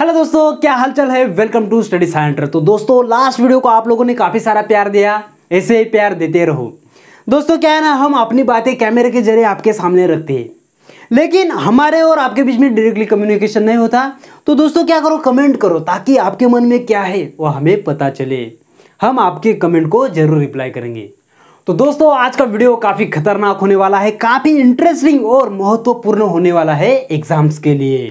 Hello दोस्तों क्या हालचाल है वेलकम टू स्टडी सेंटर तो दोस्तों लास्ट वीडियो को आप लोगों ने काफ़ी सारा प्यार दिया ऐसे ही प्यार देते रहो दोस्तों क्या है ना हम अपनी बातें कैमरे के जरिए आपके सामने रखते हैं लेकिन हमारे और आपके बीच में डायरेक्टली कम्युनिकेशन नहीं होता तो दोस्तों क्या करो कमेंट करो ताकि आपके मन में क्या है वो हमें पता चले हम आपके कमेंट को जरूर रिप्लाई करेंगे तो दोस्तों आज का वीडियो काफ़ी खतरनाक होने वाला है काफ़ी इंटरेस्टिंग और महत्वपूर्ण होने वाला है एग्जाम्स के लिए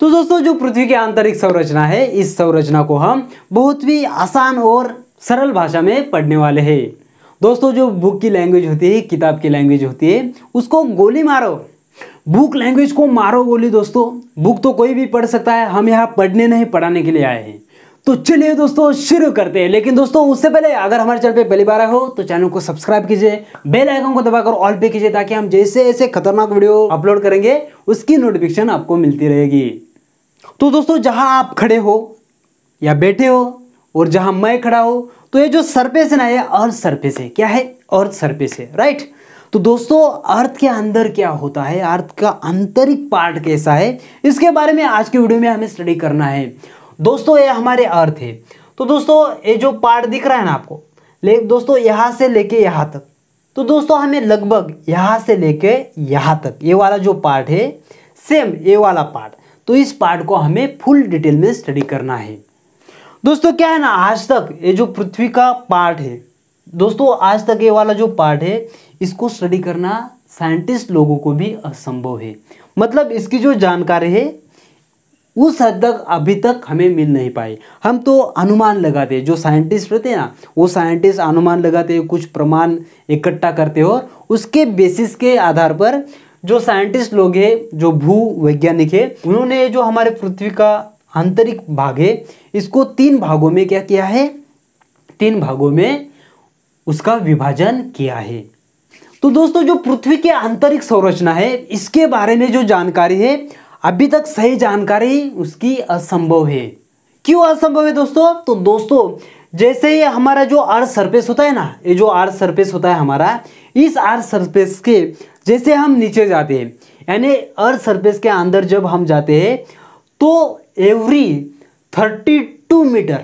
तो दोस्तों जो पृथ्वी की आंतरिक संरचना है इस संरचना को हम बहुत ही आसान और सरल भाषा में पढ़ने वाले हैं दोस्तों जो बुक की लैंग्वेज होती है किताब की लैंग्वेज होती है उसको गोली मारो बुक लैंग्वेज को मारो गोली दोस्तों बुक तो कोई भी पढ़ सकता है हम यहाँ पढ़ने नहीं पढ़ाने के लिए आए हैं तो चलिए दोस्तों शुरू करते हैं लेकिन दोस्तों उससे पहले अगर हमारे चैनल पे पहली बार आए हो तो चैनल को सब्सक्राइब कीजिए बेल आइकन को दबाकर ऑल पे कीजिए ताकि हम जैसे ऐसे खतरनाक वीडियो अपलोड करेंगे उसकी नोटिफिकेशन आपको मिलती रहेगी तो दोस्तों जहां आप खड़े हो या बैठे हो और जहां मैं खड़ा हो तो ये जो सरफेस है ना ये अर्थ सरफेस है क्या है अर्थ सरफेस है राइट तो दोस्तों अर्थ के अंदर क्या होता है अर्थ का आंतरिक पार्ट कैसा है इसके बारे में आज के वीडियो में हमें स्टडी करना है दोस्तों ये हमारे अर्थ है तो दोस्तों ये जो पार्ट दिख रहा है ना आपको लेकिन दोस्तों यहाँ से लेके यहाँ तक तो दोस्तों हमें लगभग यहाँ से लेके यहाँ तक ये वाला जो पार्ट है सेम ये वाला पार्ट तो इस पार्ट को हमें फुल डिटेल में स्टडी करना है दोस्तों क्या है ना आज तक ये जो पृथ्वी का पार्ट है दोस्तों आज तक ये वाला जो पार्ट है इसको स्टडी करना साइंटिस्ट लोगों को भी असंभव है मतलब इसकी जो जानकारी है उस हद तक अभी तक हमें मिल नहीं पाए हम तो अनुमान लगाते हैं जो साइंटिस्ट रहते हैं ना वो साइंटिस्ट अनुमान लगाते हैं कुछ प्रमाण इकट्ठा करते हो और उसके बेसिस के आधार पर जो साइंटिस्ट लोग हैं जो भू वैज्ञानिक है उन्होंने जो हमारे पृथ्वी का आंतरिक भाग है इसको तीन भागों में क्या किया है तीन भागों में उसका विभाजन किया है तो दोस्तों जो पृथ्वी की आंतरिक संरचना है इसके बारे में जो जानकारी है अभी तक सही जानकारी उसकी असंभव है क्यों असंभव है दोस्तों तो दोस्तों जैसे ये हमारा जो अर्थ सरफेस होता है ना ये जो अर्थ सरफेस होता है हमारा इस अर्थ सरफेस के जैसे हम नीचे जाते हैं यानी अर्थ सरफेस के अंदर जब हम जाते हैं तो every thirty two metre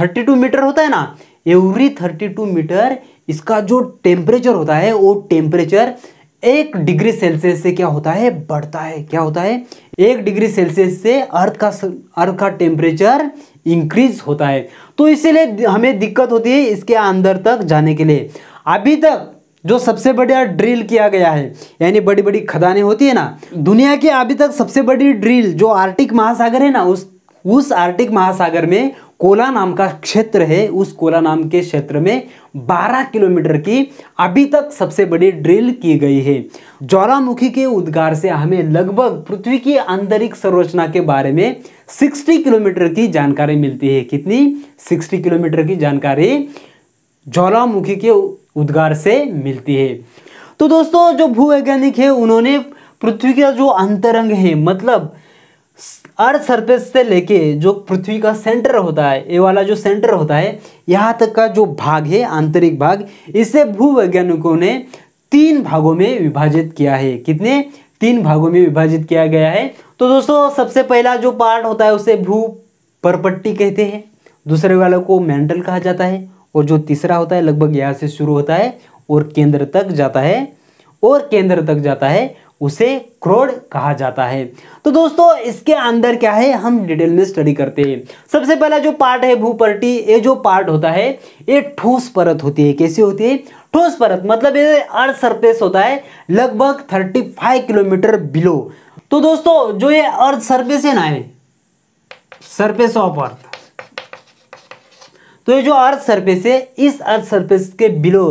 thirty two metre होता है ना एवरी थर्टी टू मीटर इसका जो टेम्परेचर होता है वो टेम्परेचर एक डिग्री सेल्सियस से क्या होता है बढ़ता है क्या होता है एक डिग्री सेल्सियस से अर्थ का अर्थ का टेम्परेचर इंक्रीज होता है तो इसीलिए हमें दिक्कत होती है इसके अंदर तक जाने के लिए अभी तक जो सबसे बड़ा ड्रिल किया गया है यानी बड़ी बड़ी खदानें होती है ना दुनिया की अभी तक सबसे बड़ी ड्रिल जो आर्टिक महासागर है ना उस उस आर्टिक महासागर में कोला नाम का क्षेत्र है उस कोला नाम के क्षेत्र में 12 किलोमीटर की अभी तक सबसे बड़ी ड्रिल की गई है ज्वालामुखी के उद्गार से हमें लगभग पृथ्वी की आंतरिक संरचना के बारे में 60 किलोमीटर की जानकारी मिलती है कितनी 60 किलोमीटर की जानकारी ज्वालामुखी के उद्गार से मिलती है तो दोस्तों जो भूवैज्ञानिक है उन्होंने पृथ्वी का जो अंतरंग है मतलब अर्थ सरफेस से लेके जो पृथ्वी का सेंटर होता है ये वाला जो सेंटर होता है यहाँ तक का जो भाग है आंतरिक भाग इसे भूवैज्ञानिकों ने तीन भागों में विभाजित किया है कितने तीन भागों में विभाजित किया गया है तो दोस्तों सबसे पहला जो पार्ट होता है उसे भू परपट्टी कहते हैं दूसरे वाले को मेंटल कहा जाता है और जो तीसरा होता है लगभग यहाँ से शुरू होता है और केंद्र तक जाता है और केंद्र तक जाता है उसे क्रोड कहा जाता है तो दोस्तों इसके अंदर क्या है हम डिटेल में स्टडी करते हैं सबसे पहला जो पार्ट है भूपर्टी ये जो पार्ट होता है ये ठोस परत होती है कैसी होती है ठोस परत मतलब ये अर्थ सरफेस होता है लगभग 35 किलोमीटर बिलो तो दोस्तों जो ये अर्थ सरफेस है ना है सरफेस ऑफ अर्थ तो ये जो अर्थ सरफेस है इस अर्थ सरफेस के बिलो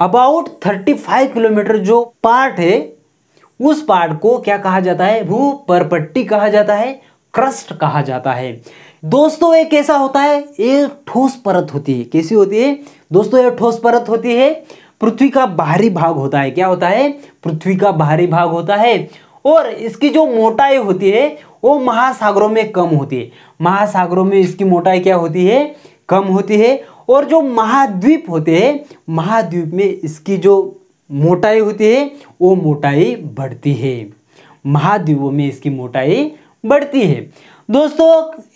अबाउट 35 किलोमीटर जो पार्ट है उस पार्ट को क्या कहा जाता है भू परपट्टी कहा जाता है क्रस्ट कहा जाता है दोस्तों ये कैसा होता है ये ठोस परत होती है कैसी होती है दोस्तों ये ठोस परत होती है पृथ्वी का बाहरी भाग होता है क्या होता है पृथ्वी का बाहरी भाग होता है और इसकी जो मोटाई होती है वो महासागरों में कम होती है महासागरों में इसकी मोटाई क्या होती है कम होती है और जो महाद्वीप होते हैं महाद्वीप में इसकी जो मोटाई होती है वो मोटाई बढ़ती है महाद्वीपों में इसकी मोटाई बढ़ती है दोस्तों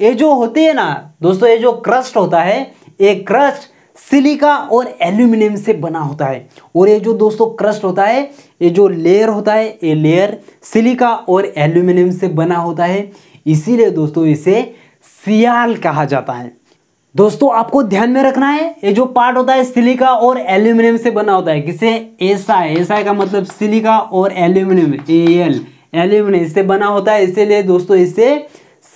ये जो होती है ना दोस्तों ये जो क्रस्ट होता है ये क्रस्ट सिलिका और एल्यूमिनियम से बना होता है और ये जो दोस्तों क्रस्ट होता है ये जो लेयर होता है ये लेयर सिलिका और एल्यूमिनियम से बना होता है इसीलिए दोस्तों इसे सियाल कहा जाता है दोस्तों आपको ध्यान में रखना है ये जो पार्ट होता है सिलिका और एल्यूमिनियम से बना होता है किसे एसा एसा का मतलब सिलिका और एल्यूमिनियम ए एल एल्यूमिनियम इससे बना होता है इसीलिए दोस्तों इसे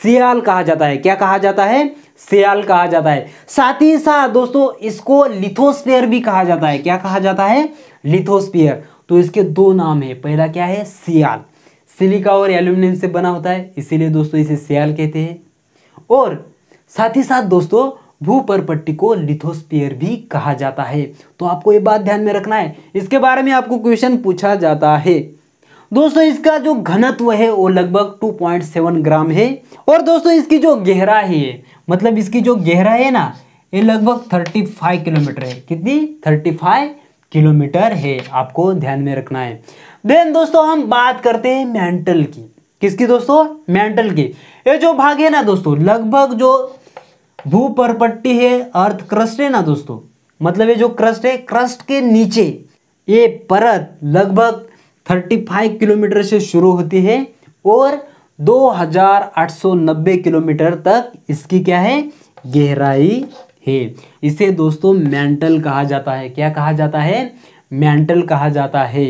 सियाल कहा जाता है क्या कहा जाता है सियाल कहा जाता है साथ ही साथ दोस्तों इसको लिथोस्पियर भी कहा जाता है क्या कहा जाता है लिथोस्पियर तो इसके दो नाम है पहला क्या है सियाल सिलिका और एल्यूमिनियम से बना होता है इसीलिए दोस्तों इसे सियाल कहते हैं और साथ ही साथ दोस्तों भूपरपट्टी को लिथोस्पियर भी कहा जाता है तो आपको ये बात ध्यान में रखना है इसके बारे में आपको क्वेश्चन पूछा जाता है दोस्तों इसका जो घनत्व है वो लगभग 2.7 ग्राम है और दोस्तों इसकी जो गहराई है मतलब इसकी जो गहराई है ना ये लगभग 35 किलोमीटर है कितनी 35 किलोमीटर है आपको ध्यान में रखना है देन दोस्तों हम बात करते हैं मेंटल की किसकी दोस्तों मेंटल की ये जो भाग है ना दोस्तों लगभग जो भू परपट्टी है अर्थ क्रस्ट है ना दोस्तों मतलब ये जो क्रस्ट है क्रस्ट के नीचे ये परत लगभग 35 किलोमीटर से शुरू होती है और 2890 किलोमीटर तक इसकी क्या है गहराई है इसे दोस्तों मैंटल कहा जाता है क्या कहा जाता है मैंटल कहा जाता है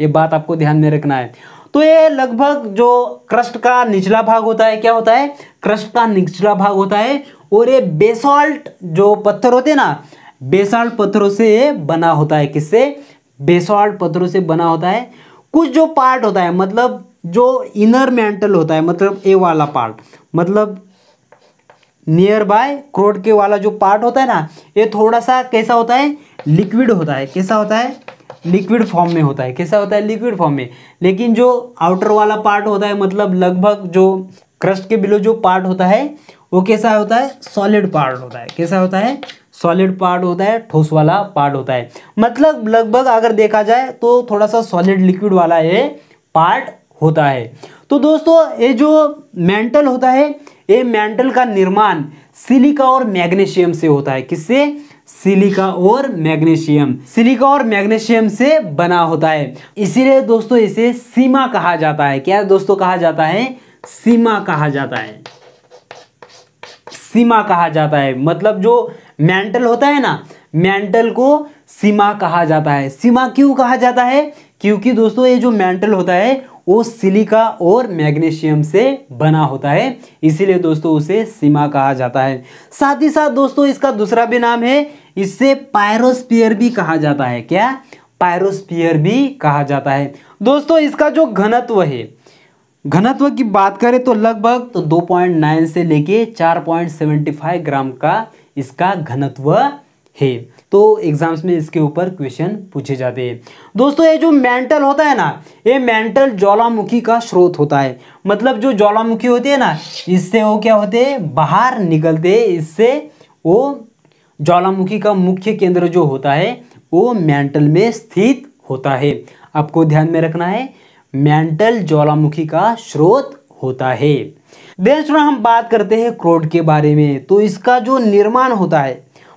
ये बात आपको ध्यान में रखना है तो ये लगभग जो क्रस्ट का निचला भाग होता है क्या होता है क्रस्ट का निचला भाग होता है और ये बेसॉल्ट जो पत्थर होते हैं ना बेसॉल्ट पत्थरों से बना होता है किससे बेसॉल्ट पत्थरों से बना होता है कुछ जो पार्ट होता है मतलब जो इनर मैंटल होता है मतलब ए वाला पार्ट मतलब नियर बाय क्रोड के वाला जो पार्ट होता है ना ये थोड़ा सा कैसा होता है लिक्विड होता है कैसा होता है लिक्विड फॉर्म में होता है कैसा होता है लिक्विड फॉर्म में लेकिन जो आउटर वाला पार्ट होता है मतलब लगभग जो क्रस्ट के बिलो जो पार्ट होता है वो कैसा होता है सॉलिड पार्ट होता है कैसा होता है सॉलिड पार्ट होता है ठोस वाला पार्ट होता है मतलब लगभग अगर देखा जाए तो थोड़ा सा सॉलिड लिक्विड वाला ये पार्ट होता है तो दोस्तों ये जो मेंटल होता है ये मेंटल का निर्माण सिलिका और मैग्नीशियम से होता है किससे सिलिका और मैग्नीशियम सिलिका और मैग्नीशियम से बना होता है इसीलिए दोस्तों इसे सीमा कहा जाता है क्या दोस्तों कहा जाता है सीमा कहा जाता है सीमा कहा जाता है मतलब जो मेंटल होता है ना मेंटल को सीमा कहा जाता है सीमा क्यों कहा जाता है क्योंकि दोस्तों ये जो मेंटल होता है वो सिलिका और मैग्नीशियम से बना होता है इसीलिए दोस्तों उसे सीमा कहा जाता है साथ ही साथ दोस्तों इसका दूसरा भी नाम है इससे पायरोस्पियर भी कहा जाता है क्या पायरोस्पियर भी कहा जाता है दोस्तों इसका जो घनत्व है घनत्व की बात करें तो लगभग तो 2.9 से लेके 4.75 ग्राम का इसका घनत्व है तो एग्जाम्स में इसके ऊपर क्वेश्चन पूछे जाते हैं दोस्तों ये जो मेंटल होता है ना ये मेंटल ज्वालामुखी का स्रोत होता है मतलब जो ज्वालामुखी होती है ना इससे वो क्या होते हैं बाहर निकलते हैं इससे वो ज्वालामुखी का मुख्य केंद्र जो होता है वो मेंटल में स्थित होता है आपको ध्यान में रखना है मेंटल ज्वालामुखी का स्रोत होता है देश में हम बात करते हैं क्रोड के बारे में तो इसका जो निर्माण होता है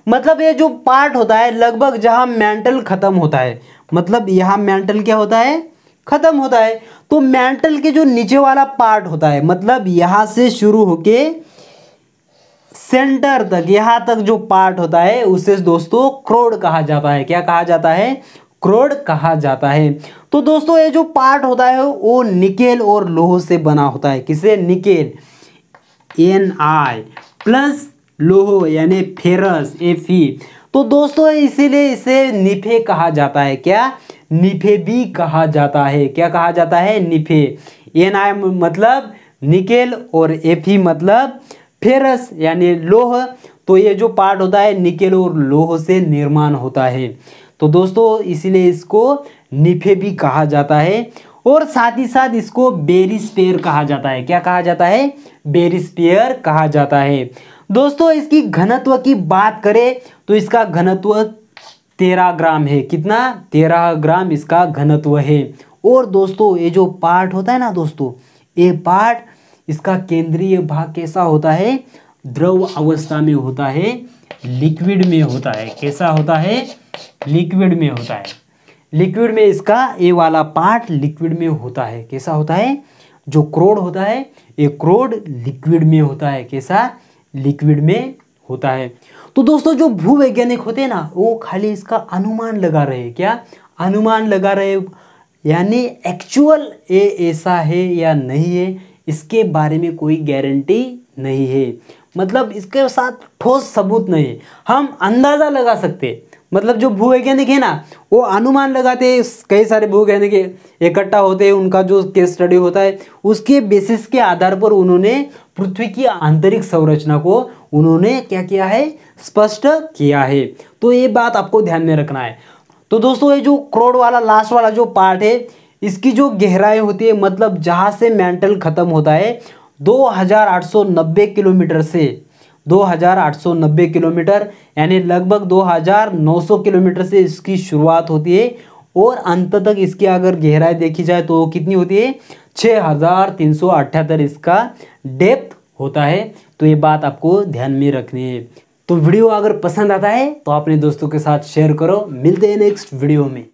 मतलब ये जो पार्ट होता है लगभग जहाँ मेंटल ख़त्म होता है मतलब यहाँ मेंटल क्या होता है ख़त्म होता है तो मेंटल के जो नीचे वाला पार्ट होता है मतलब यहाँ से शुरू होके सेंटर तक यहाँ तक जो पार्ट होता है उसे दोस्तों क्रोड कहा जाता है क्या कहा जाता है क्रोड कहा जाता है तो दोस्तों ये जो पार्ट होता है वो निकेल और लोहो से बना होता है किसे निकेल एन आई प्लस लोहो यानी फेरस एफी e। तो दोस्तों इसीलिए इसे निफे कहा जाता है क्या निफे भी कहा जाता है क्या कहा जाता है निफे एन आई मतलब निकेल और एफी e मतलब फेरस यानी लोह तो ये जो पार्ट होता है निकेल और लोह से निर्माण होता है तो दोस्तों इसीलिए इसको निफे भी कहा जाता है और साथ ही साथ इसको बेरिस्पेयर कहा जाता है क्या कहा जाता है बेरिस्पेयर कहा जाता है दोस्तों इसकी घनत्व की बात करें तो इसका घनत्व तेरह ग्राम है कितना तेरह ग्राम इसका घनत्व है और दोस्तों ये जो पार्ट होता है ना दोस्तों ये पार्ट इसका केंद्रीय भाग कैसा होता है द्रव अवस्था में होता है लिक्विड में होता है कैसा होता है लिक्विड में होता है लिक्विड में इसका ये वाला पार्ट लिक्विड में होता है कैसा होता है जो क्रोड होता है ये क्रोड लिक्विड में होता है कैसा लिक्विड में होता है तो दोस्तों जो भूवैज्ञानिक होते हैं ना वो खाली इसका अनुमान लगा रहे क्या अनुमान लगा रहे यानी एक्चुअल ये ऐसा है या नहीं है इसके बारे में कोई गारंटी नहीं है मतलब इसके साथ ठोस सबूत नहीं है हम अंदाज़ा लगा सकते मतलब जो भूवैज्ञानिक है ना वो अनुमान लगाते कई सारे भूवैज्ञानिक इकट्ठा होते हैं उनका जो केस स्टडी होता है उसके बेसिस के आधार पर उन्होंने पृथ्वी की आंतरिक संरचना को उन्होंने क्या किया है स्पष्ट किया है तो ये बात आपको ध्यान में रखना है तो दोस्तों ये जो क्रोड वाला लास्ट वाला जो पार्ट है इसकी जो गहराई होती है मतलब जहाँ से मेंटल ख़त्म होता है 2890 किलोमीटर से 2890 किलोमीटर यानी लगभग 2900 किलोमीटर से इसकी शुरुआत होती है और अंत तक इसकी अगर गहराई देखी जाए तो कितनी होती है 6378 इसका डेप होता है तो ये बात आपको ध्यान में रखनी है तो वीडियो अगर पसंद आता है तो अपने दोस्तों के साथ शेयर करो मिलते हैं नेक्स्ट वीडियो में